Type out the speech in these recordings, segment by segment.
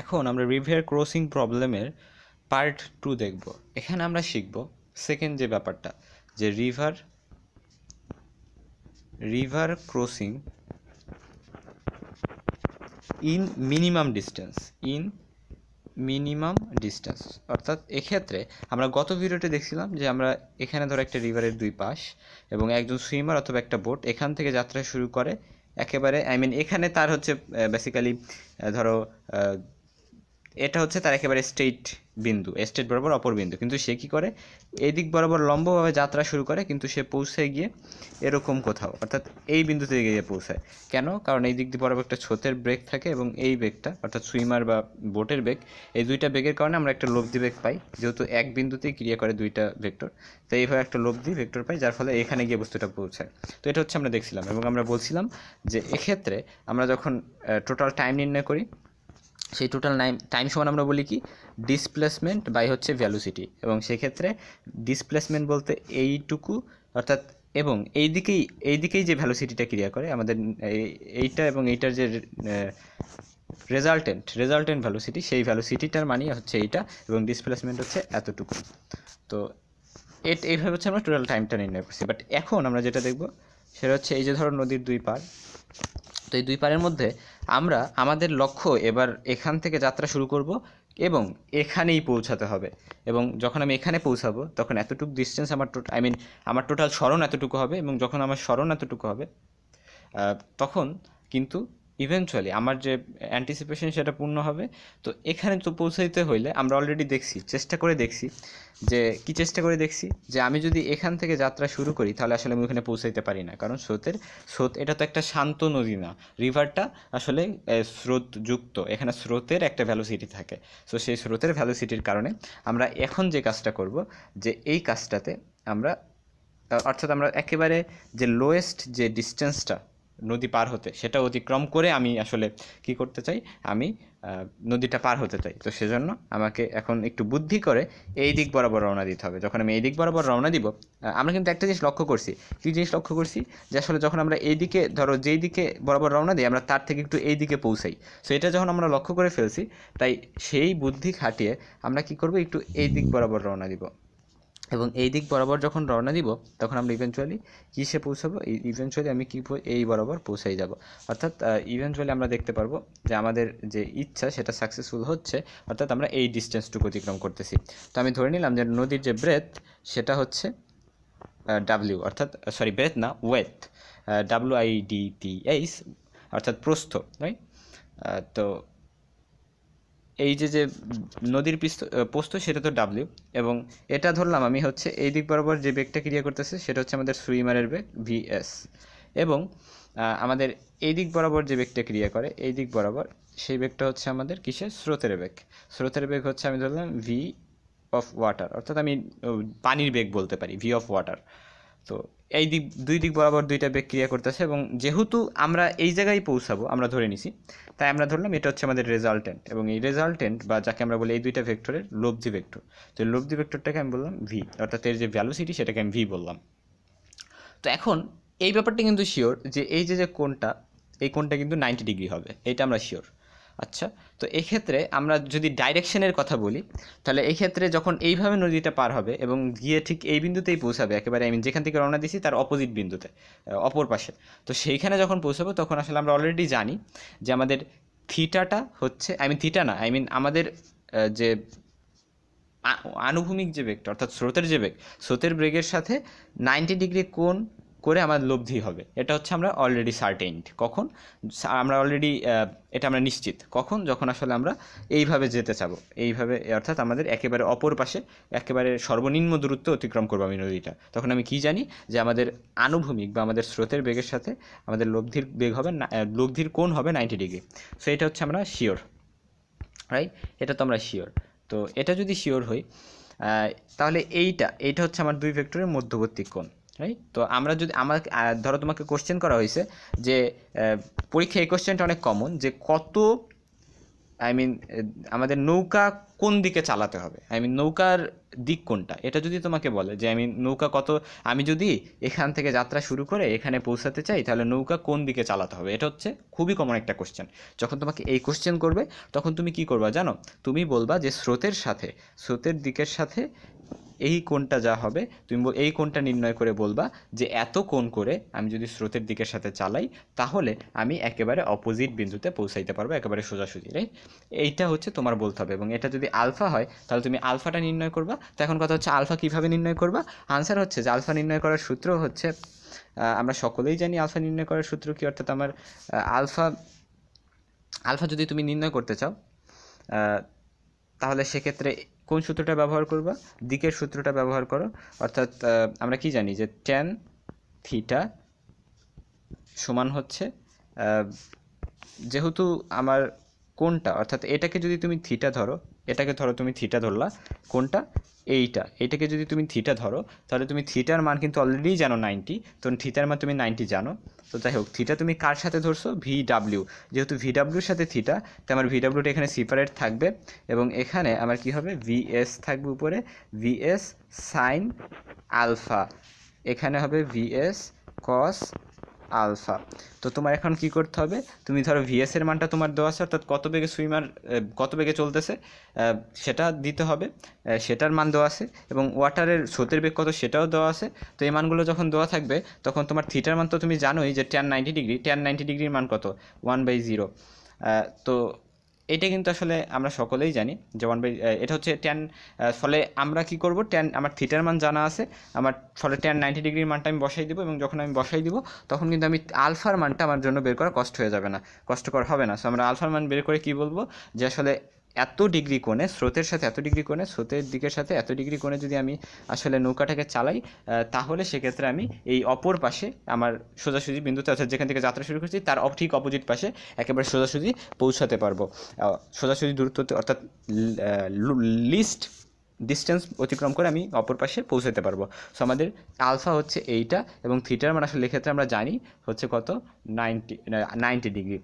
এখন আমরা river crossing প্রবলেমের পার্ট টু দেখব এখানে আমরা শিখব সেকেন্ড যে ব্যাপারটা যে river river crossing in minimum distance in minimum distance অর্থাৎ এক্ষেত্রে আমরা গত ভিডিওতে দেখছিলাম যে আমরা এখানে ধরো একটা রিভারের দুই পাশ এবং একজন সুইমার অথবা একটা বোট এখান থেকে যাত্রা শুরু করে একেবারে আই মিন এখানে তার হচ্ছে বেসিক্যালি ধরো এটা হচ্ছে তার একেবারে স্টেট বিন্দু স্টেট বরাবর অপর বিন্দু কিন্তু সে কি করে এই দিক বরাবর লম্বভাবে যাত্রা শুরু করে কিন্তু সে পৌঁছে গিয়ে এরকম কোথাও অর্থাৎ এই বিন্দুতে গিয়ে পৌঁছায় কেন কারণ এই দিক দিয়ে বরাবর একটা ছোতের ব্রেক থাকে এবং এই বেগটা অর্থাৎ সুইমার বা বোটের বেগ এই দুইটা বেগের কারণে আমরা একটা লব্ধি বেগ পাই যেহেতু এক বিন্দুতেই ক্রিয়া করে দুইটা ভেক্টর তাই এইভাবে একটা লব্ধি ভেক্টর পাই যার ফলে এখানে গিয়ে বস্তুটা পৌঁছায় তো এটা হচ্ছে আমরা দেখছিলাম এবং আমরা বলছিলাম যে এক্ষেত্রে আমরা যখন টোটাল টাইম নির্ণয় করি সেই টোটাল নাইম টাইম সমান আমরা বলি কি ডিসপ্লেসমেন্ট বাই হচ্ছে ভ্যালুসিটি এবং সেক্ষেত্রে ডিসপ্লেসমেন্ট বলতে এইটুকু অর্থাৎ এবং এই দিকেই এই দিকেই যে ভ্যালুসিটিটা ক্রিয়া করে আমাদের এইটা এবং এইটার যে রেজাল্টেন্ট রেজাল্টেন্ট ভ্যালুসিটি সেই ভ্যালুসিটিটার মানি হচ্ছে এইটা এবং ডিসপ্লেসমেন্ট হচ্ছে এতটুকু তো এইভাবে হচ্ছে আমরা টোটাল টাইমটা নির্ণয় করছি বাট এখন আমরা যেটা দেখব সেটা হচ্ছে এই যে ধরো নদীর দুই পার তো এই দুই পারের মধ্যে আমরা আমাদের লক্ষ্য এবার এখান থেকে যাত্রা শুরু করব এবং এখানেই পৌঁছাতে হবে এবং যখন আমি এখানে পৌঁছাবো তখন এতটুকু ডিস্টেন্স আমার আই মিন আমার টোটাল স্মরণ এতটুকু হবে এবং যখন আমার স্মরণ এতটুকু হবে তখন কিন্তু ইভেন্চুয়ালি আমার যে অ্যান্টিসিপেশন সেটা পূর্ণ হবে তো এখানে তো পৌঁছাইতে হইলে আমরা অলরেডি দেখছি চেষ্টা করে দেখছি যে কি চেষ্টা করে দেখছি যে আমি যদি এখান থেকে যাত্রা শুরু করি তাহলে আসলে আমি ওখানে পৌঁছাইতে পারি না কারণ স্রোতের স্রোত এটা তো একটা শান্ত নদী না রিভারটা আসলে স্রোত যুক্ত এখানে স্রোতের একটা ভ্যালোসিটি থাকে সো সেই স্রোতের ভ্যালোসিটির কারণে আমরা এখন যে কাজটা করব যে এই কাজটাতে আমরা অর্থাৎ আমরা একেবারে যে লোয়েস্ট যে ডিস্টেন্সটা নদী পার হতে সেটা অতিক্রম করে আমি আসলে কি করতে চাই আমি নদীটা পার হতে চাই তো সেজন্য আমাকে এখন একটু বুদ্ধি করে এই দিক বরাবর রওনা দিতে হবে যখন আমি এই দিক বরাবর রওনা দিব আমরা কিন্তু একটা জিনিস লক্ষ্য করছি কি জিনিস লক্ষ্য করছি যে আসলে যখন আমরা এই দিকে ধরো যেই দিকে বরাবর রওনা দিই আমরা তার থেকে একটু এই দিকে পৌঁছাই সো এটা যখন আমরা লক্ষ্য করে ফেলছি তাই সেই বুদ্ধি খাটিয়ে আমরা কি করব একটু এই দিক বরাবর রওনা দিব এবং এই দিক বরাবর যখন রওনা দিব তখন আমরা ইভেনচুয়ালি কিসে পৌঁছাবো এই ইভেনচুয়ালি আমি কী এই বরাবর পৌঁছাই যাব অর্থাৎ ইভেনচুয়ালি আমরা দেখতে পারবো যে আমাদের যে ইচ্ছা সেটা সাকসেসফুল হচ্ছে অর্থাৎ আমরা এই ডিস্টেন্সটুকু অতিক্রম করতেছি তো আমি ধরে নিলাম যে নদীর যে ব্রেথ সেটা হচ্ছে ডাব্লিউ অর্থাৎ সরি ব্রেথ না width W I D T H অর্থাৎ প্রস্থ রাইট তো এই যে যে নদীর পিস্ত পোস্ত সেটা তো ডাব্লিউ এবং এটা ধরলাম আমি হচ্ছে এই দিক বরাবর যে বেগটা ক্রিয়া করতেছে সেটা হচ্ছে আমাদের সুইমারের বেগ ভিএস এবং আমাদের এই দিক বরাবর যে বেগটা ক্রিয়া করে এই দিক বরাবর সেই বেগটা হচ্ছে আমাদের কিসের স্রোতের বেগ স্রোতের বেগ হচ্ছে আমি ধরলাম ভি অফ ওয়াটার অর্থাৎ আমি পানির বেগ বলতে পারি ভি অফ ওয়াটার তো এই দিক দুই দিক বরাবর দুইটা বেগ ক্রিয়া করতেছে এবং যেহেতু আমরা এই জায়গায় পৌঁছাবো আমরা ধরে নিছি তাই আমরা ধরলাম এটা হচ্ছে আমাদের রেজাল্টেন্ট এবং এই রেজাল্টেন্ট বা যাকে আমরা বলি এই দুইটা ভেক্টরের লব্ধি ভেক্টর তো লব্ধি ভেক্টরটাকে আমি বললাম ভি অর্থাৎ এর যে ভ্যালুসিটি সেটাকে আমি ভি বললাম তো এখন এই ব্যাপারটা কিন্তু শিওর যে এই যে যে কোনটা এই কোনটা কিন্তু নাইনটি ডিগ্রি হবে এটা আমরা শিওর আচ্ছা তো এক্ষেত্রে আমরা যদি ডাইরেকশনের কথা বলি তাহলে এক্ষেত্রে যখন এইভাবে নদীটা পার হবে এবং গিয়ে ঠিক এই বিন্দুতেই পৌঁছাবে একেবারে আমি যেখান থেকে রওনা দিয়েছি তার অপোজিট বিন্দুতে অপর পাশে তো সেইখানে যখন পৌঁছাবো তখন আসলে আমরা অলরেডি জানি যে আমাদের থিটাটা হচ্ছে আই মিন থিটা না আই মিন আমাদের যে আনুভূমিক যে বেগটা অর্থাৎ স্রোতের যে বেগ স্রোতের ব্রেগের সাথে নাইনটি ডিগ্রি কোন করে আমার লব্ধি হবে এটা হচ্ছে আমরা অলরেডি সার্টেন্ট কখন আমরা অলরেডি এটা আমরা নিশ্চিত কখন যখন আসলে আমরা এইভাবে যেতে চাব এইভাবে অর্থাৎ আমাদের একেবারে অপর পাশে একেবারে সর্বনিম্ন দূরত্ব অতিক্রম করবো আমি নদীটা তখন আমি কি জানি যে আমাদের আনুভূমিক বা আমাদের স্রোতের বেগের সাথে আমাদের লব্ধির বেগ হবে লব্ধির কোণ হবে নাইনটি ডিগ্রি সো এটা হচ্ছে আমরা শিওর রাইট এটা তো আমরা শিওর তো এটা যদি শিওর হই তাহলে এইটা এইটা হচ্ছে আমার দুই ভেক্টরের মধ্যবর্তী কোণ রাইট তো আমরা যদি আমার ধরো তোমাকে কোশ্চেন করা হয়েছে যে পরীক্ষা এই কোশ্চেনটা অনেক কমন যে কত আই মিন আমাদের নৌকা কোন দিকে চালাতে হবে আই মিন নৌকার দিক কোনটা এটা যদি তোমাকে বলে যে আমি নৌকা কত আমি যদি এখান থেকে যাত্রা শুরু করে এখানে পৌঁছাতে চাই তাহলে নৌকা কোন দিকে চালাতে হবে এটা হচ্ছে খুবই কমন একটা কোশ্চেন যখন তোমাকে এই কোশ্চেন করবে তখন তুমি কি করবা জানো তুমি বলবা যে স্রোতের সাথে স্রোতের দিকের সাথে এই কোণটা যা হবে তুমি এই কোণটা নির্ণয় করে বলবা যে এত কোণ করে আমি যদি স্রোতের দিকের সাথে চালাই তাহলে আমি একেবারে অপোজিট বিন্দুতে পৌঁছাইতে পারবো একেবারে সোজাসুজি রাইট এইটা হচ্ছে তোমার বলতে হবে এবং এটা যদি আলফা হয় তাহলে তুমি আলফাটা নির্ণয় করবা তো এখন কথা হচ্ছে আলফা কীভাবে নির্ণয় করবা আনসার হচ্ছে যে আলফা নির্ণয় করার সূত্র হচ্ছে আমরা সকলেই জানি আলফা নির্ণয় করার সূত্র কি অর্থাৎ আমার আলফা আলফা যদি তুমি নির্ণয় করতে চাও তাহলে সেক্ষেত্রে কোন সূত্রটা ব্যবহার করবা দিকের সূত্রটা ব্যবহার করো অর্থাৎ আমরা কি জানি যে ট্যান থিটা সমান হচ্ছে যেহেতু আমার কোনটা অর্থাৎ এটাকে যদি তুমি থিটা ধরো এটাকে ধরো তুমি থিটা ধরলা কোনটা এইটা এটাকে যদি তুমি থিটা ধরো তাহলে তুমি থিটার মান কিন্তু অলরেডি জানো নাইনটি তো থিটার মান তুমি নাইনটি জানো তো যাই হোক থিটা তুমি কার সাথে ধরছো ভি ডাব্লিউ যেহেতু ভি ডাব্লিউর সাথে থিটা তো আমার ভি ডাব্লিউটা এখানে সিপারেট থাকবে এবং এখানে আমার কি হবে ভিএস থাকবে উপরে ভিএস সাইন আলফা এখানে হবে ভিএস কস আলফা তো তোমার এখন কি করতে হবে তুমি ধরো ভিএস এর মানটা তোমার দেওয়া আছে অর্থাৎ কত বেগে সুইমার কত বেগে চলতেছে সেটা দিতে হবে সেটার মান দেওয়া আছে এবং ওয়াটারের স্রোতের বেগ কত সেটাও দেওয়া আছে তো এই মানগুলো যখন দেওয়া থাকবে তখন তোমার থিটার মান তো তুমি জানোই যে tan ninety degree tan ninety ডিগ্রির মান কত ওয়ান বাই জিরো তো এটা কিন্তু আসলে আমরা সকলেই জানি যেমন এটা হচ্ছে ট্যান ফলে আমরা কি করব ট্যান আমার থিটার মান জানা আছে আমার ফলে ট্যান নাইনটি ডিগ্রির মানটা আমি বসাই দিব এবং যখন আমি বসাই দিব তখন কিন্তু আমি আলফার মানটা আমার জন্য বের করা কষ্ট হয়ে যাবে না কষ্টকর হবে না সো আমরা আলফার মান বের করে কি বলবো যে আসলে এত ডিগ্রি কোণে স্রোতের সাথে এত ডিগ্রি কোণে স্রোতের দিকের সাথে এত ডিগ্রি কোণে যদি আমি আসলে নৌকাটাকে চালাই তাহলে সেক্ষেত্রে আমি এই অপর পাশে আমার সোজাসুজি বিন্দুতে অর্থাৎ যেখান থেকে যাত্রা শুরু করছি তার ঠিক অপোজিট পাশে একেবারে সোজাসুজি পৌঁছাতে পারবো সোজাসুজি দূরত্ব অর্থাৎ লিস্ট ডিস্টেন্স অতিক্রম করে আমি অপর পাশে পৌঁছাতে পারবো সো আমাদের আলফা হচ্ছে এইটা এবং থিটার মানে আসলে এক্ষেত্রে আমরা জানি হচ্ছে কত নাইনটি নাইনটি ডিগ্রি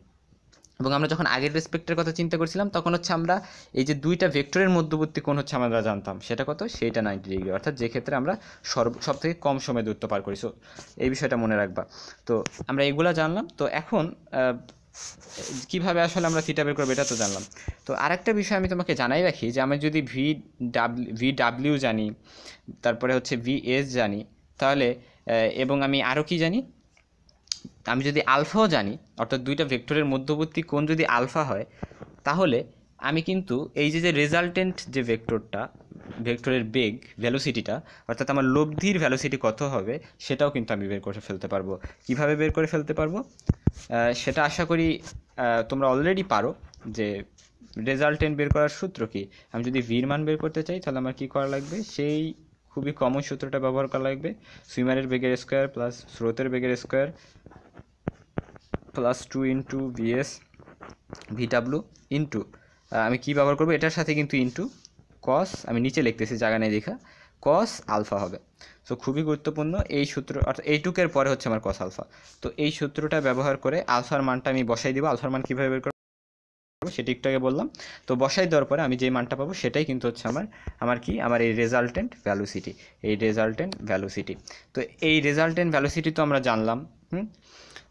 এবং আমরা যখন আগের রেসপেক্টের কথা চিন্তা করছিলাম তখন হচ্ছে আমরা এই যে দুইটা ভেক্টরের মধ্যবর্তী কোণ হচ্ছে আমরা জানতাম সেটা কত সেইটা নাইনটি ডিগ্রি অর্থাৎ যে ক্ষেত্রে আমরা সর্ব সব থেকে কম সময়ে দূরত্ব পার করি সো এই বিষয়টা মনে রাখবা তো আমরা এগুলা জানলাম তো এখন কিভাবে আসলে আমরা থিটা বের করবো এটা তো জানলাম তো আরেকটা বিষয় আমি তোমাকে জানাই রাখি যে আমি যদি ভি ডাব্লিউ ভি ডাব্লিউ জানি তারপরে হচ্ছে ভি এস জানি তাহলে এবং আমি আরও কি জানি আমি যদি আলফাও জানি অর্থাৎ দুইটা ভেক্টরের মধ্যবর্তী কোণ যদি আলফা হয় তাহলে আমি কিন্তু এই যে যে রেজাল্টেন্ট যে ভেক্টরটা ভেক্টরের বেগ ভ্যালোসিটিটা অর্থাৎ আমার লব্ধির ভ্যালোসিটি কত হবে সেটাও কিন্তু আমি বের করে ফেলতে পারবো কিভাবে বের করে ফেলতে পারবো সেটা আশা করি তোমরা অলরেডি পারো যে রেজাল্টেন্ট বের করার সূত্র কি আমি যদি ভির মান বের করতে চাই তাহলে আমার কী করা লাগবে সেই খুবই কমন সূত্রটা ব্যবহার করা লাগবে সুইমারের বেগের স্কোয়ার প্লাস স্রোতের বেগের square plus two into V S V W into আমি কি ব্যবহার করবো এটার সাথে কিন্তু ইন্টু কস আমি নিচে লিখতেছি জায়গা নেই দেখা কস আলফা হবে সো খুবই গুরুত্বপূর্ণ এই সূত্র অর্থাৎ এইটুকের পরে হচ্ছে আমার কস আলফা তো এই সূত্রটা ব্যবহার করে আলফার মানটা আমি বসাই দিব আলফার মান কীভাবে বের সেটি একটু আগে বললাম তো বসাই দেওয়ার পরে আমি যে মানটা পাবো সেটাই কিন্তু হচ্ছে আমার আমার কি আমার এই রেজাল্টেন্ট ভ্যালুসিটি এই রেজাল্টেন্ট ভ্যালুসিটি তো এই রেজাল্টেন্ট ভ্যালুসিটি তো আমরা জানলাম হুম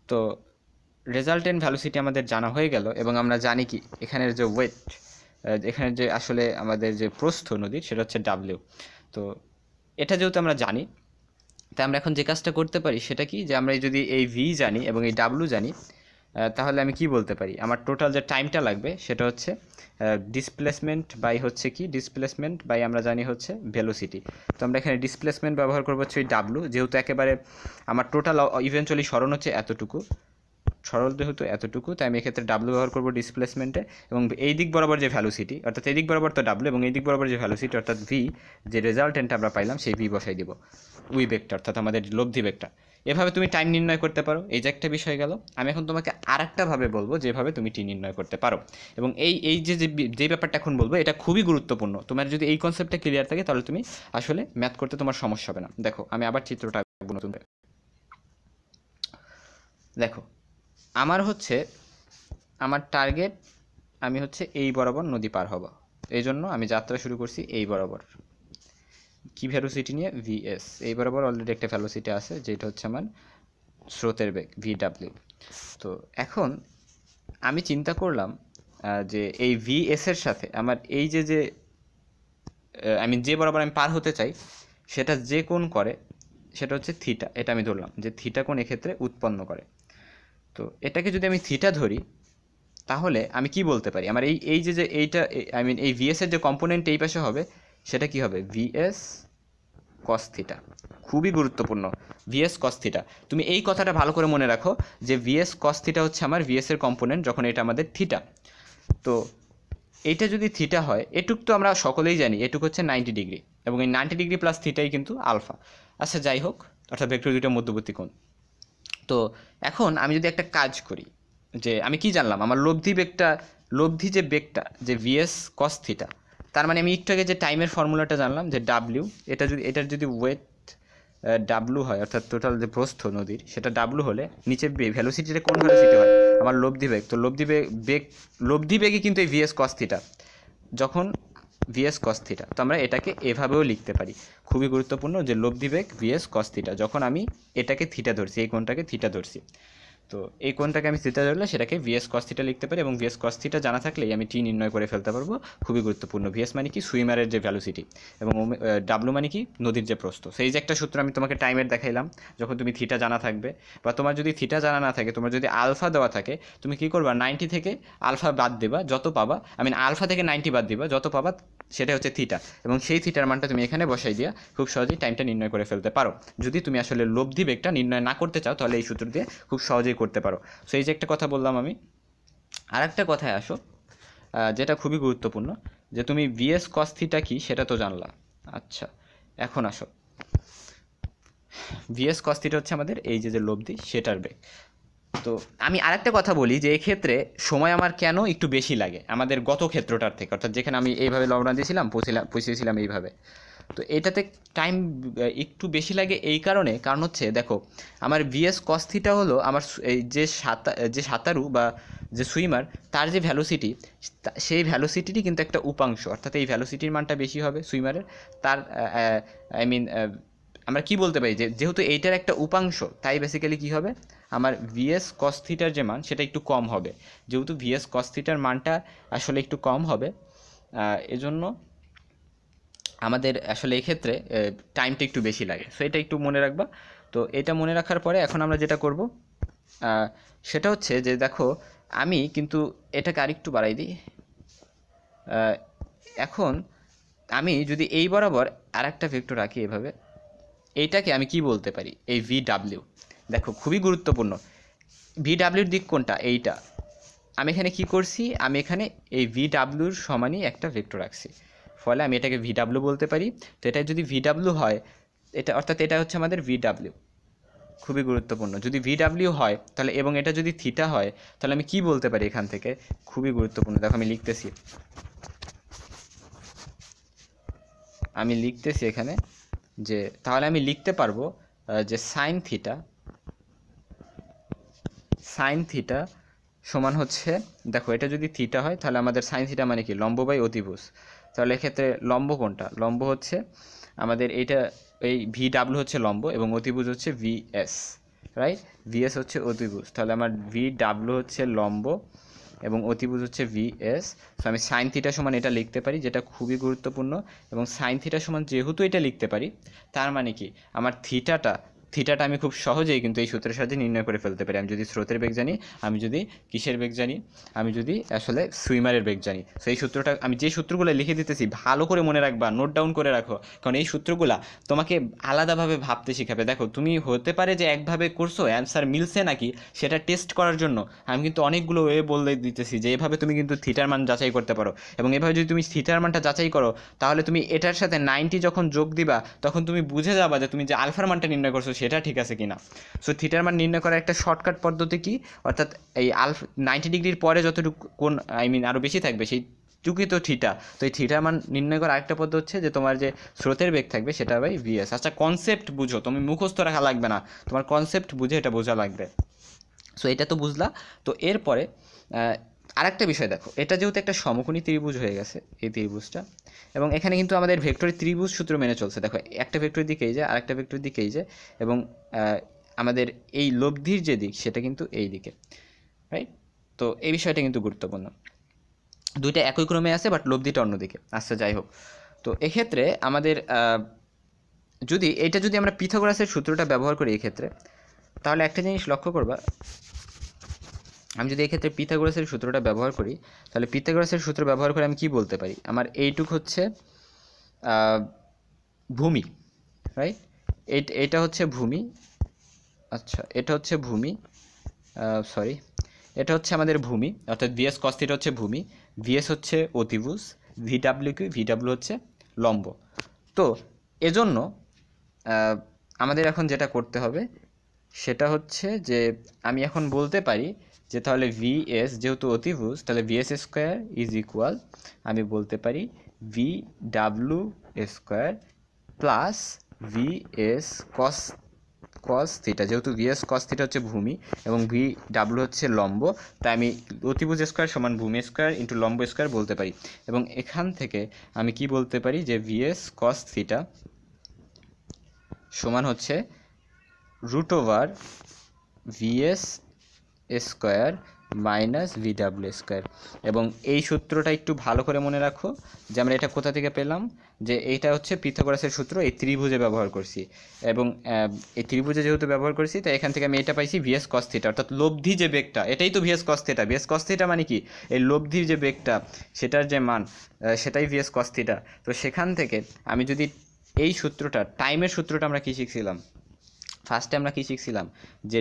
তো রেজাল্টেন্ট ভ্যালুসিটি আমাদের জানা হয়ে গেল এবং আমরা জানি কি এখানের যে ওয়েট এখানে যে আসলে আমাদের যে প্রস্থ নদীর সেটা হচ্ছে ডাব্লিউ তো এটা যেহেতু আমরা জানি তাই আমরা এখন যে কাজটা করতে পারি সেটা কি যে আমরা যদি এই ভি জানি এবং এই ডাব্লু জানি তাহলে আমি কি বলতে পারি আমার টোটাল যে টাইমটা লাগবে সেটা হচ্ছে ডিসপ্লেসমেন্ট বাই হচ্ছে কি ডিসপ্লেসমেন্ট বাই আমরা জানি হচ্ছে ভেলোসিটি তো আমরা এখানে ডিসপ্লেসমেন্ট ব্যবহার করবো হচ্ছে ওই ডাব্লু যেহেতু একেবারে আমার টোটাল ইভেনচুয়ালি স্মরণ হচ্ছে এতটুকু সরল যেহেতু এতটুকু তাই আমি এক্ষেত্রে ডাব্লু ব্যবহার করবো ডিসপ্লেসমেন্টে এবং এই দিক বরাবর যে ভ্যালুসিটি অর্থাৎ এই দিক বরাবর তো ডাব্লু এবং এই দিক বরাবর যে ভ্যালুসিটি অর্থাৎ ভি যে রেজাল্টেন্টটা আমরা পাইলাম সেই ভি বসাই দেবো উই বেগটা অর্থাৎ আমাদের লব্ধি বেগটা এভাবে তুমি টাইম নির্ণয় করতে পারো এই যে একটা বিষয় গেল আমি এখন তোমাকে আর ভাবে বলবো যেভাবে তুমি টি নির্ণয় করতে পারো এবং এই এই যে যে ব্যাপারটা এখন বলবো এটা খুবই গুরুত্বপূর্ণ তোমার যদি এই কনসেপ্টটা ক্লিয়ার থাকে তাহলে তুমি আসলে ম্যাথ করতে তোমার সমস্যা হবে না দেখো আমি আবার চিত্রটা নতুন দেখো আমার হচ্ছে আমার টার্গেট আমি হচ্ছে এই বরাবর নদী পার হব এই জন্য আমি যাত্রা শুরু করছি এই বরাবর কি ভ্যালোসিটি নিয়ে ভিএস এই বরাবর অলরেডি একটা ভ্যালোসিটি আছে যেটা হচ্ছে আমার স্রোতের বেগ ভিডাব্লিউ তো এখন আমি চিন্তা করলাম যে এই এস এর সাথে আমার এই যে যে আমি যে বরাবর আমি পার হতে চাই সেটা যে কোন করে সেটা হচ্ছে থিটা এটা আমি ধরলাম যে থিটা কোন এক্ষেত্রে উৎপন্ন করে তো এটাকে যদি আমি থিটা ধরি তাহলে আমি কি বলতে পারি আমার এই এই যে যে এইটা আই মিন এই ভিএসের এর যে কম্পোনেন্ট এই পাশে হবে সেটা কি হবে ভিএস কস থিটা খুবই গুরুত্বপূর্ণ ভিএস কস থিটা তুমি এই কথাটা ভালো করে মনে রাখো যে ভিএস কস থিটা হচ্ছে আমার ভিএসের কম্পোনেন্ট যখন এটা আমাদের থিটা তো এইটা যদি থিটা হয় এটুক তো আমরা সকলেই জানি এটুক হচ্ছে নাইনটি ডিগ্রি এবং এই নাইনটি ডিগ্রি প্লাস থিটাই কিন্তু আলফা আচ্ছা যাই হোক অর্থাৎ ভেক্টর দুটো মধ্যবর্তী কোণ তো এখন আমি যদি একটা কাজ করি যে আমি কি জানলাম আমার লব্ধি বেগটা লব্ধি যে বেগটা যে ভিএস কস থিটা তার মানে আমি একটু আগে যে টাইমের ফর্মুলাটা জানলাম যে ডাব্লিউ এটা যদি এটার যদি ওয়েট ডাব্লু হয় অর্থাৎ টোটাল যে প্রস্থ নদীর সেটা ডাব্লু হলে নিচে ভ্যালোসিটিটা কোন ভ্যালোসিটি হয় আমার লব্ধি বেগ তো লব্ধি বেগ বেগ লব্ধি বেগে কিন্তু এই ভিএস কস্থিটা যখন ভিএস কস্থিটা তো আমরা এটাকে এভাবেও লিখতে পারি খুবই গুরুত্বপূর্ণ যে লব্ধি বেগ ভিএস কস্থিটা যখন আমি এটাকে থিটা ধরছি এই কোনটাকে থিটা ধরছি তো এই কোনটাকে আমি থিটা ধরলে সেটাকে ভিএস কস থিটা লিখতে পারি এবং ভিএস কস থিটা জানা থাকলেই আমি টি নির্ণয় করে ফেলতে পারবো খুবই গুরুত্বপূর্ণ ভিএস মানে কি সুইমারের যে ভ্যালুসিটি এবং ডাব্লু মানে কি নদীর যে প্রস্ত সেই যে একটা সূত্র আমি তোমাকে টাইমের দেখাইলাম যখন তুমি থিটা জানা থাকবে বা তোমার যদি থিটা জানা না থাকে তোমার যদি আলফা দেওয়া থাকে তুমি কি করবা নাইনটি থেকে আলফা বাদ দেবা যত পাবা আমি আলফা থেকে নাইনটি বাদ দিবা যত পাবা সেটা হচ্ছে থিটা এবং সেই থিটার মানটা তুমি এখানে বসাই দিয়ে খুব সহজেই টাইমটা নির্ণয় করে ফেলতে পারো যদি তুমি আসলে লব্ধি বেগটা নির্ণয় না করতে চাও তাহলে এই সূত্র দিয়ে খুব সহজেই করতে পারো সো এই যে একটা কথা বললাম আমি আর একটা কথায় আসো যেটা খুবই গুরুত্বপূর্ণ যে তুমি বিএস কস থিটা কী সেটা তো জানলা আচ্ছা এখন আসো ভিএস কস থিটা হচ্ছে আমাদের এই যে যে লব্ধি সেটার বেগ তো আমি আরেকটা কথা বলি যে এক্ষেত্রে সময় আমার কেন একটু বেশি লাগে আমাদের গত ক্ষেত্রটার থেকে অর্থাৎ যেখানে আমি এইভাবে লবণা দিয়েছিলাম পৌঁছিলাম পুষিয়েছিলাম এইভাবে তো এটাতে টাইম একটু বেশি লাগে এই কারণে কারণ হচ্ছে দেখো আমার ভিএস কস্থিটা হলো আমার এই যে সাঁতা যে সাঁতারু বা যে সুইমার তার যে ভ্যালোসিটি সেই ভ্যালোসিটিটি কিন্তু একটা উপাংশ অর্থাৎ এই ভ্যালোসিটির মানটা বেশি হবে সুইমারের তার আই মিন আমরা কি বলতে পারি যে যেহেতু এইটার একটা উপাংশ তাই বেসিক্যালি কী হবে আমার ভিএস কস থিটার যে মান সেটা একটু কম হবে যেহেতু ভিএস কস থিটার মানটা আসলে একটু কম হবে এজন্য আমাদের আসলে এক্ষেত্রে টাইমটা একটু বেশি লাগে সো এটা একটু মনে রাখবা তো এটা মনে রাখার পরে এখন আমরা যেটা করব সেটা হচ্ছে যে দেখো আমি কিন্তু এটাকে আরেকটু বাড়াই দিই এখন আমি যদি এই বরাবর আর একটা ভেক্টর রাখি এভাবে এইটাকে আমি কি বলতে পারি এই ভি ডাব্লিউ দেখো খুবই গুরুত্বপূর্ণ ভিডাব্লিউর দিক কোনটা এইটা আমি এখানে কি করছি আমি এখানে এই ভিডাব্লিউর সমানই একটা ভেক্টর রাখছি ফলে আমি এটাকে ভিডাব্লিউ বলতে পারি তো এটা যদি ভিডাব্লিউ হয় এটা অর্থাৎ এটা হচ্ছে আমাদের ভিডাব্লিউ খুবই গুরুত্বপূর্ণ যদি ভিডাব্লিউ হয় তাহলে এবং এটা যদি থিটা হয় তাহলে আমি কি বলতে পারি এখান থেকে খুবই গুরুত্বপূর্ণ দেখো আমি লিখতেছি আমি লিখতেছি এখানে যে তাহলে আমি লিখতে পারবো যে সাইন থিটা সাইন থিটা সমান হচ্ছে দেখো এটা যদি থিটা হয় তাহলে আমাদের সাইন থিটা মানে কি লম্ব বাই অতিভুজ তাহলে এক্ষেত্রে লম্ব কোনটা লম্ব হচ্ছে আমাদের এইটা এই ভি ডাব্লু হচ্ছে লম্ব এবং অতিভুজ হচ্ছে ভি এস রাইট ভিএস হচ্ছে অতিভুজ তাহলে আমার ভি ডাব্লু হচ্ছে লম্ব এবং অতিভুজ হচ্ছে ভি এস তো আমি সাইন থিটা সমান এটা লিখতে পারি যেটা খুবই গুরুত্বপূর্ণ এবং সাইন থিটা সমান যেহেতু এটা লিখতে পারি তার মানে কি আমার থিটাটা থিটাটা আমি খুব সহজেই কিন্তু এই সূত্রের সাথে নির্ণয় করে ফেলতে পারি আমি যদি স্রোতের বেগ জানি আমি যদি কিসের বেগ জানি আমি যদি আসলে সুইমারের বেগ জানি সেই সূত্রটা আমি যে সূত্রগুলো লিখে দিতেছি ভালো করে মনে রাখবা নোট ডাউন করে রাখো কারণ এই সূত্রগুলো তোমাকে আলাদাভাবে ভাবতে শেখাবে দেখো তুমি হতে পারে যে একভাবে করছো অ্যান্সার মিলছে নাকি সেটা টেস্ট করার জন্য আমি কিন্তু অনেকগুলো ওয়ে বলে দিতেছি যে এভাবে তুমি কিন্তু থিটার মান যাচাই করতে পারো এবং এভাবে যদি তুমি থিটার মানটা যাচাই করো তাহলে তুমি এটার সাথে নাইনটি যখন যোগ দিবা তখন তুমি বুঝে যাবা যে তুমি যে আলফার মানটা নির্ণয় করছো সেটা ঠিক আছে কিনা সো থিটার মান নির্ণয় করার একটা শর্টকাট পদ্ধতি কি অর্থাৎ এই আলফ নাইনটি ডিগ্রির পরে যতটুকু কোন আই মিন আরও বেশি থাকবে সেই টুকি তো থিটা তো এই থিটার মান নির্ণয় করার আরেকটা পদ্ধতি হচ্ছে যে তোমার যে স্রোতের বেগ থাকবে সেটা ভাই ভিএস আচ্ছা কনসেপ্ট বুঝো তুমি মুখস্থ রাখা লাগবে না তোমার কনসেপ্ট বুঝে এটা বোঝা লাগবে সো এটা তো বুঝলা তো এরপরে আরেকটা বিষয় দেখো এটা যেহেতু একটা সমকোণী ত্রিভুজ হয়ে গেছে এই ত্রিভুজটা এবং এখানে কিন্তু আমাদের ভেক্টরি ত্রিভুজ সূত্র মেনে চলছে দেখো একটা দিকে দিকেই যে আরেকটা দিকে এই যে এবং আমাদের এই লব্ধির যে দিক সেটা কিন্তু এই দিকে রাইট তো এই বিষয়টা কিন্তু গুরুত্বপূর্ণ দুইটা একই ক্রমে আছে বাট লব্ধিটা অন্যদিকে আচ্ছা যাই হোক তো এক্ষেত্রে আমাদের যদি এটা যদি আমরা পিথাগোরাসের সূত্রটা ব্যবহার করি এক্ষেত্রে তাহলে একটা জিনিস লক্ষ্য করবা আমি যদি এক্ষেত্রে পিথাগোরাসের সূত্রটা ব্যবহার করি তাহলে পিথাগোরাসের সূত্র ব্যবহার করে আমি কি বলতে পারি আমার এইটুক হচ্ছে ভূমি রাইট এটা হচ্ছে ভূমি আচ্ছা এটা হচ্ছে ভূমি সরি এটা হচ্ছে আমাদের ভূমি অর্থাৎ ভিএস কস্তিটা হচ্ছে ভূমি ভিএস হচ্ছে অতিভুজ ভিডাব্লিউ ভি ভিডাব্লিউ হচ্ছে লম্ব তো এজন্য আমাদের এখন যেটা করতে হবে সেটা হচ্ছে যে আমি এখন বলতে পারি যে তাহলে ভি এস যেহেতু অতিভুজ তাহলে V S square is equal আমি বলতে পারি V W square plus V S cos cos theta যেহেতু ভি এস কস থিটা হচ্ছে ভূমি এবং ভি ডাব্লু হচ্ছে লম্ব তাই আমি অতিভুজ স্কোয়ার সমান ভূমি স্কোয়ার ইন্টু লম্ব স্কোয়ার বলতে পারি এবং এখান থেকে আমি কি বলতে পারি যে ভি এস কস থিটা সমান হচ্ছে root over S square minus V W square এবং এই সূত্রটা একটু ভালো করে মনে রাখো যে আমরা এটা কোথা থেকে পেলাম যে এইটা হচ্ছে পিথাগোরাসের সূত্র এই ত্রিভুজে ব্যবহার করছি এবং এই ত্রিভুজে যেহেতু ব্যবহার করছি তাই এখান থেকে আমি এটা পাইছি ভিএস কস্থিটা অর্থাৎ লব্ধি যে বেগটা এটাই তো ভিএস কস্থিটা ভিএস কস্থিটা মানে কি এই লব্ধির যে বেগটা সেটার যে মান সেটাই ভিএস কস্থিটা তো সেখান থেকে আমি যদি এই সূত্রটা টাইমের সূত্রটা আমরা কী শিখছিলাম ফার্স্টে আমরা কী শিখছিলাম যে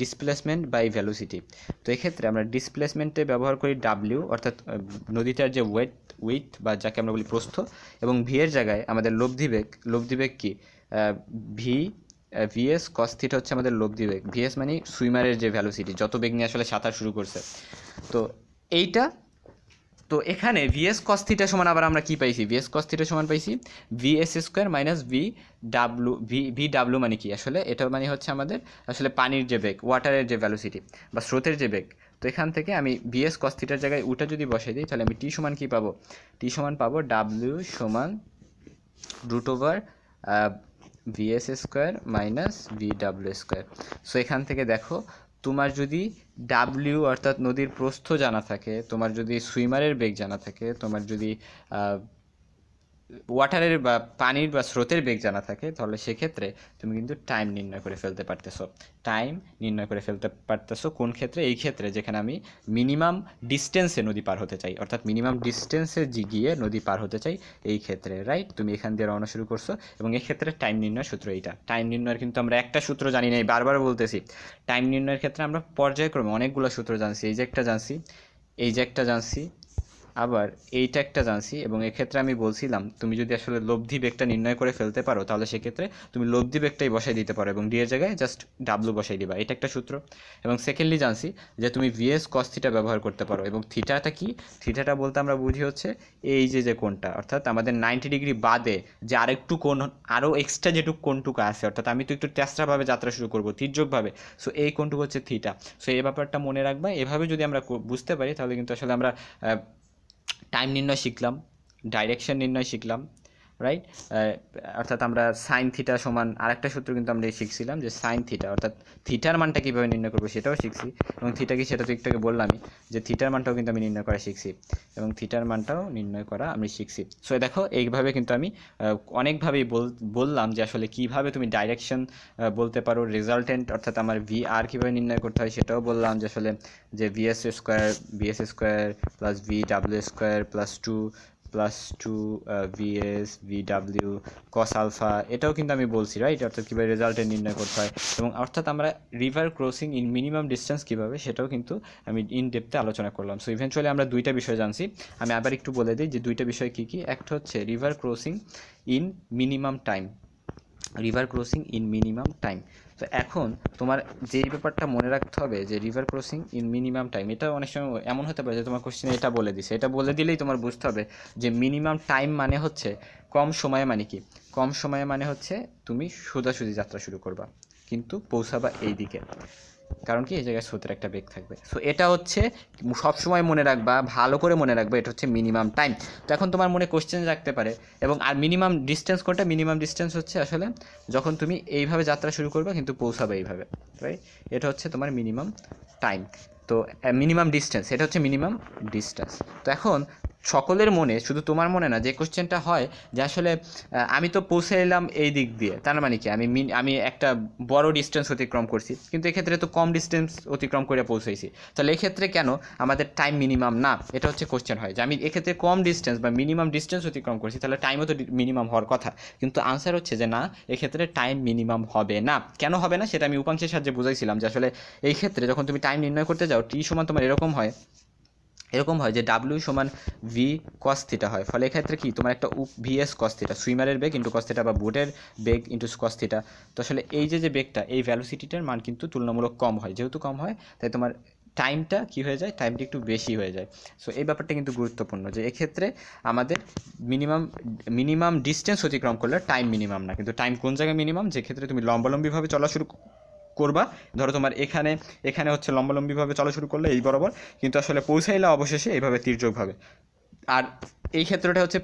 ডিসপ্লেসমেন্ট বাই ভ্যালোসিটি তো এক্ষেত্রে আমরা ডিসপ্লেসমেন্টে ব্যবহার করি ডাব্লিউ অর্থাৎ নদীটার যে ওয়েট উইথ বা যাকে আমরা বলি প্রস্থ এবং ভি এর জায়গায় আমাদের লব্ধিবেগ লব্ধিবেগ কি ভি ভিএস কস্থিট হচ্ছে আমাদের লব্ধিবেগ ভিএস মানে সুইমারের যে ভ্যালুসিটি যত বেগ নিয়ে আসলে সাঁতার শুরু করছে তো এইটা তো এখানে ভিএস কস থিটা সমান আবার আমরা কি পাইছি ভিএস কস থিটা সমান পাইছি V S square minus V W V V W মানে কি আসলে এটা মানে হচ্ছে আমাদের আসলে পানির যে বেগ ওয়াটারের যে ভ্যালোসিটি বা স্রোতের যে বেগ তো এখান থেকে আমি ভিএস কস থিটার জায়গায় উটা যদি বসাই দিই তাহলে আমি টি সমান কী পাবো টি সমান পাবো ডাব্লু সমান root over V S square minus V W square so এখান থেকে দেখো তোমার যদি ডাব্লিউ অর্থাৎ নদীর প্রস্থ জানা থাকে তোমার যদি সুইমারের বেগ জানা থাকে তোমার যদি ওয়াটারের বা পানির বা স্রোতের বেগ জানা থাকে তাহলে সেক্ষেত্রে তুমি কিন্তু টাইম নির্ণয় করে ফেলতে পারতেছো টাইম নির্ণয় করে ফেলতে পারতেছো কোন ক্ষেত্রে এই ক্ষেত্রে যেখানে আমি মিনিমাম ডিস্টেন্সে নদী পার হতে চাই অর্থাৎ মিনিমাম ডিস্টেন্সে গিয়ে নদী পার হতে চাই এই ক্ষেত্রে রাইট তুমি এখান দিয়ে রওনা শুরু করছো এবং এক্ষেত্রে টাইম নির্ণয় সূত্র এইটা টাইম নির্ণয়ের কিন্তু আমরা একটা সূত্র জানি নাই বারবার বলতেছি টাইম নির্ণয়ের ক্ষেত্রে আমরা পর্যায়ক্রমে অনেকগুলো সূত্র জানছি এই যে একটা জানছি এই যে একটা জানছি আবার এইটা একটা জানছি এবং এক্ষেত্রে আমি বলছিলাম তুমি যদি আসলে লব্ধি বেগটা নির্ণয় করে ফেলতে পারো তাহলে সেক্ষেত্রে তুমি লব্ধি বেগটাই বসাই দিতে পারো এবং ডি এর জায়গায় জাস্ট ডাব্লু বসাই দিবা এটা একটা সূত্র এবং সেকেন্ডলি জানছি যে তুমি ভিএস কস থিটা ব্যবহার করতে পারো এবং থিটাটা কি থিটাটা বলতে আমরা বুঝি হচ্ছে এই যে যে কোনটা অর্থাৎ আমাদের নাইনটি ডিগ্রি বাদে যে আরেকটু কোন আরও এক্সট্রা যেটুকু কোনটুকু আছে অর্থাৎ আমি তো একটু তেসরাভাবে যাত্রা শুরু করবো তীর্যকভাবে সো এই কোনটুকু হচ্ছে থিটা সো এই ব্যাপারটা মনে রাখবা এভাবে যদি আমরা বুঝতে পারি তাহলে কিন্তু আসলে আমরা টাইম নির্ণয় শিখলাম ডাইরেকশন নির্ণয় শিখলাম রাইট অর্থাৎ আমরা সাইন থিটা সমান আরেকটা সূত্র কিন্তু আমরা শিখছিলাম যে সাইন থিটা অর্থাৎ থিটার মানটা কীভাবে নির্ণয় করবো সেটাও শিখছি এবং থিটা কি সেটা তো একটু বললামই যে থিটার মানটাও কিন্তু আমি নির্ণয় করা শিখছি এবং থিটার মানটাও নির্ণয় করা আমি শিখছি সো দেখো এইভাবে কিন্তু আমি অনেকভাবেই বললাম যে আসলে কিভাবে তুমি ডাইরেকশন বলতে পারো রেজাল্টেন্ট অর্থাৎ আমার ভি আর কীভাবে নির্ণয় করতে হয় সেটাও বললাম যে আসলে যে V S square V S square plus V W square plus two plus two V S V W cos alpha এটাও কিন্তু আমি বলছি রাইট অর্থাৎ কীভাবে রেজাল্টের নির্ণয় করতে হয় এবং অর্থাৎ আমরা river crossing in minimum distance কীভাবে সেটাও কিন্তু আমি ইন ডেপথে আলোচনা করলাম সো ইভেনচুয়ালি আমরা দুইটা বিষয় জানছি আমি আবার একটু বলে দিই যে দুইটা বিষয় কী কী একটা হচ্ছে river crossing in minimum time river crossing in minimum time তো এখন তোমার যে ব্যাপারটা মনে রাখতে হবে যে river crossing in minimum time এটা অনেক সময় এমন হতে পারে যে তোমার কোশ্চেনে এটা বলে দিছে এটা বলে দিলেই তোমার বুঝতে হবে যে মিনিমাম টাইম মানে হচ্ছে কম সময়ে মানে কি কম সময়ে মানে হচ্ছে তুমি সোজাসুজি যাত্রা শুরু করবা কিন্তু পৌঁছাবা এই দিকে কারণ কি এই জায়গায় স্রোতের একটা বেগ থাকবে সো এটা হচ্ছে সবসময় মনে রাখবা ভালো করে মনে রাখবা এটা হচ্ছে মিনিমাম টাইম তো এখন তোমার মনে কোশ্চেন রাখতে পারে এবং আর মিনিমাম ডিস্টেন্স কোনটা মিনিমাম ডিস্টেন্স হচ্ছে আসলে যখন তুমি এইভাবে যাত্রা শুরু করবে কিন্তু পৌঁছাবে এইভাবে রাইট এটা হচ্ছে তোমার মিনিমাম টাইম তো মিনিমাম ডিস্টেন্স এটা হচ্ছে মিনিমাম ডিস্টেন্স তো এখন সকলের মনে শুধু তোমার মনে না যে কোশ্চেনটা হয় যে আসলে আমি তো পৌঁছে এলাম এই দিক দিয়ে তার মানে কি আমি আমি একটা বড় ডিস্টেন্স অতিক্রম করছি কিন্তু এক্ষেত্রে তো কম ডিস্টেন্স অতিক্রম করে পৌঁছেছি তাহলে এক্ষেত্রে কেন আমাদের টাইম মিনিমাম না এটা হচ্ছে কোশ্চেন হয় যে আমি এক্ষেত্রে কম ডিস্টেন্স বা মিনিমাম ডিস্টেন্স অতিক্রম করছি তাহলে টাইমও তো মিনিমাম হওয়ার কথা কিন্তু আনসার হচ্ছে যে না এক্ষেত্রে টাইম মিনিমাম হবে না কেন হবে না সেটা আমি উপাংশের সাহায্যে বুঝাইছিলাম যে আসলে এই ক্ষেত্রে যখন তুমি টাইম নির্ণয় করতে যাও টি সমান তোমার এরকম হয় এরকম হয় যে ডাব্লিউ সমান ভি কস থিটা হয় ফলে এক্ষেত্রে কি তোমার একটা ভি এস কস থিটা সুইমারের বেগ ইন্টু কস থিটা বা বোটের বেগ ইন্টু কস থিটা তো আসলে এই যে যে বেগটা এই ভ্যালোসিটিটার মান কিন্তু তুলনামূলক কম হয় যেহেতু কম হয় তাই তোমার টাইমটা কি হয়ে যায় টাইমটি একটু বেশি হয়ে যায় সো এই ব্যাপারটা কিন্তু গুরুত্বপূর্ণ যে এক্ষেত্রে আমাদের মিনিমাম মিনিমাম ডিস্টেন্স অতিক্রম করলে টাইম মিনিমাম না কিন্তু টাইম কোন জায়গায় মিনিমাম যে ক্ষেত্রে তুমি লম্বালম্বিভাবে চলা শুরু করবা ধরো তোমার এখানে এখানে হচ্ছে লম্বালম্বিভাবে চলা শুরু করলে এই বরাবর কিন্তু আসলে পৌঁছাইলা অবশেষে এইভাবে তীর্যকভাবে আর এই ক্ষেত্রটা হচ্ছে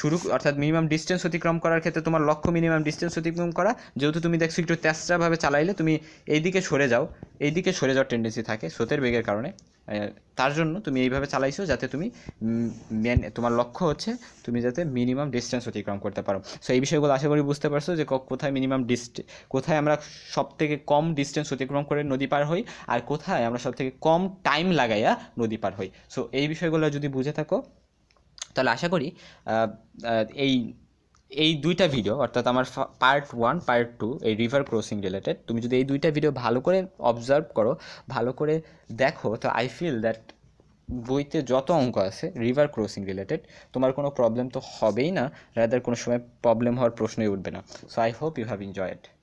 শুরু অর্থাৎ মিনিমাম ডিস্টেন্স অতিক্রম করার ক্ষেত্রে তোমার লক্ষ্য মিনিমাম ডিস্টেন্স অতিক্রম করা যেহেতু তুমি দেখছো একটু তেসরাভাবে চালাইলে তুমি এইদিকে সরে যাও এইদিকে সরে যাওয়ার টেন্ডেন্সি থাকে স্রোতের বেগের কারণে তার জন্য তুমি এইভাবে চালাইছো যাতে তুমি মেন তোমার লক্ষ্য হচ্ছে তুমি যাতে মিনিমাম ডিস্টেন্স অতিক্রম করতে পারো সো এই বিষয়গুলো আশা করি বুঝতে পারছো যে কোথায় মিনিমাম ডিস্ট কোথায় আমরা সব থেকে কম ডিস্টেন্স অতিক্রম করে নদী পার হই আর কোথায় আমরা সব থেকে কম টাইম লাগাইয়া নদী পার হই সো এই বিষয়গুলো যদি বুঝে থাকো তাহলে আশা করি এই এই দুইটা ভিডিও অর্থাৎ আমার পার্ট ওয়ান পার্ট টু এই রিভার ক্রসিং রিলেটেড তুমি যদি এই দুইটা ভিডিও ভালো করে অবজার্ভ করো ভালো করে দেখো তো আই ফিল দ্যাট বইতে যত অঙ্ক আছে রিভার ক্রসিং রিলেটেড তোমার কোনো প্রবলেম তো হবেই না রাদার কোনো সময় প্রবলেম হওয়ার প্রশ্নই উঠবে না so I hope you have enjoyed